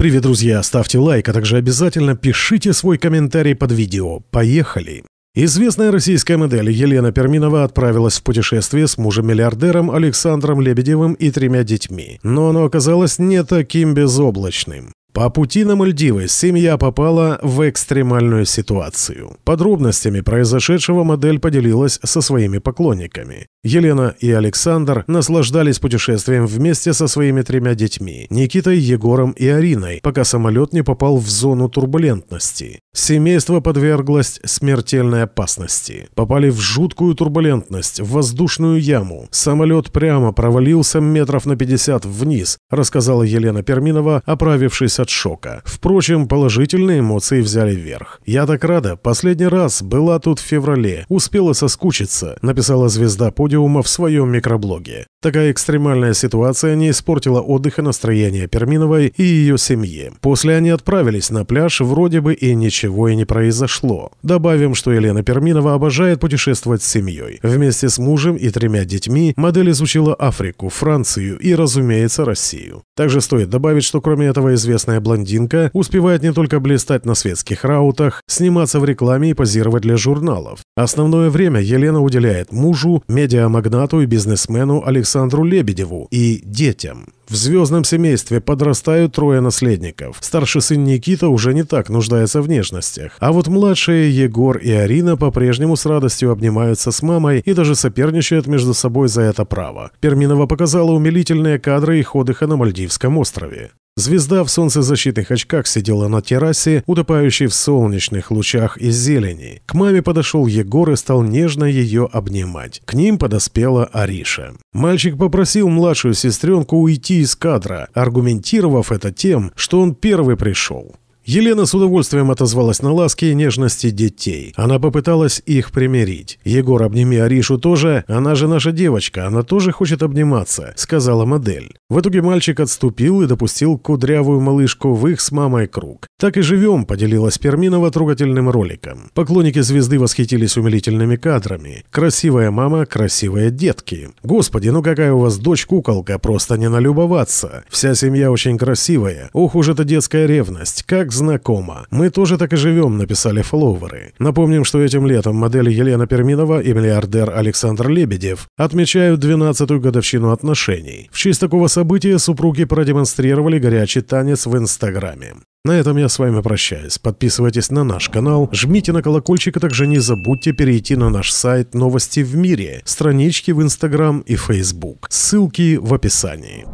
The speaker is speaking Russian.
Привет, друзья! Ставьте лайк, а также обязательно пишите свой комментарий под видео. Поехали! Известная российская модель Елена Перминова отправилась в путешествие с мужем-миллиардером Александром Лебедевым и тремя детьми. Но оно оказалось не таким безоблачным. По пути на Мальдивы семья попала в экстремальную ситуацию. Подробностями произошедшего модель поделилась со своими поклонниками. Елена и Александр наслаждались путешествием вместе со своими тремя детьми – Никитой, Егором и Ариной, пока самолет не попал в зону турбулентности. Семейство подверглось смертельной опасности. Попали в жуткую турбулентность, в воздушную яму. Самолет прямо провалился метров на 50 вниз, рассказала Елена Перминова, оправившись от шока. Впрочем, положительные эмоции взяли верх. «Я так рада. Последний раз была тут в феврале. Успела соскучиться», написала звезда подиума в своем микроблоге. Такая экстремальная ситуация не испортила отдыха настроения Перминовой и ее семьи. После они отправились на пляж, вроде бы и ничего ничего и не произошло. Добавим, что Елена Перминова обожает путешествовать с семьей. Вместе с мужем и тремя детьми модель изучила Африку, Францию и, разумеется, Россию. Также стоит добавить, что кроме этого известная блондинка успевает не только блистать на светских раутах, сниматься в рекламе и позировать для журналов. Основное время Елена уделяет мужу, медиамагнату и бизнесмену Александру Лебедеву и детям. В звездном семействе подрастают трое наследников. Старший сын Никита уже не так нуждается в нежностях. А вот младшие Егор и Арина по-прежнему с радостью обнимаются с мамой и даже соперничают между собой за это право. Перминова показала умилительные кадры их ход на Мальдивском острове. Звезда в солнцезащитных очках сидела на террасе, утопающей в солнечных лучах и зелени. К маме подошел Егор и стал нежно ее обнимать. К ним подоспела Ариша. Мальчик попросил младшую сестренку уйти из кадра, аргументировав это тем, что он первый пришел. Елена с удовольствием отозвалась на ласки и нежности детей. Она попыталась их примирить. «Егор, обними Аришу тоже, она же наша девочка, она тоже хочет обниматься», — сказала модель. В итоге мальчик отступил и допустил кудрявую малышку в их с мамой круг. «Так и живем», — поделилась Перминова трогательным роликом. Поклонники звезды восхитились умилительными кадрами. «Красивая мама, красивые детки». «Господи, ну какая у вас дочь-куколка, просто не налюбоваться. Вся семья очень красивая. Ох уж эта детская ревность, как знакомо. Мы тоже так и живем, написали фолловеры. Напомним, что этим летом модель Елена Перминова и миллиардер Александр Лебедев отмечают 12-ю годовщину отношений. В честь такого события супруги продемонстрировали горячий танец в Инстаграме. На этом я с вами прощаюсь. Подписывайтесь на наш канал, жмите на колокольчик, а также не забудьте перейти на наш сайт «Новости в мире», странички в Инстаграм и Фейсбук. Ссылки в описании.